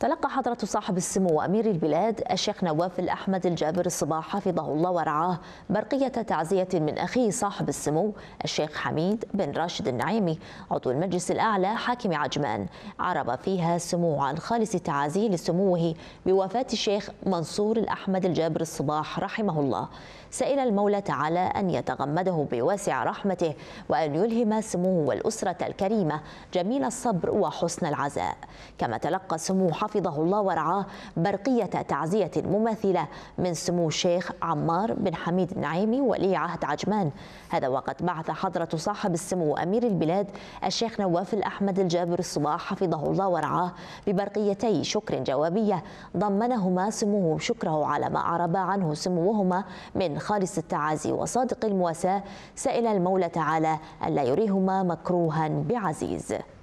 تلقى حضرة صاحب السمو أمير البلاد الشيخ نواف الأحمد الجابر الصباح حفظه الله ورعاه برقية تعزية من أخيه صاحب السمو الشيخ حميد بن راشد النعيمي عضو المجلس الأعلى حاكم عجمان عرب فيها سمو عن خالص تعازيه لسموه بوفاة الشيخ منصور الأحمد الجابر الصباح رحمه الله سئل المولى تعالى أن يتغمده بواسع رحمته وأن يلهم سموه والأسرة الكريمة جميل الصبر وحسن العزاء كما تلقى سمو حفظه الله ورعاه برقية تعزية مماثلة من سمو الشيخ عمار بن حميد النعيمي ولي عهد عجمان هذا وقد بعث حضرة صاحب السمو أمير البلاد الشيخ نواف الأحمد الجابر الصباح حفظه الله ورعاه ببرقيتي شكر جوابية ضمنهما سموه شكره على ما أعرب عنه سموهما من خالص التعازي وصادق المواساة سائل المولى تعالى ألا يريهما مكروها بعزيز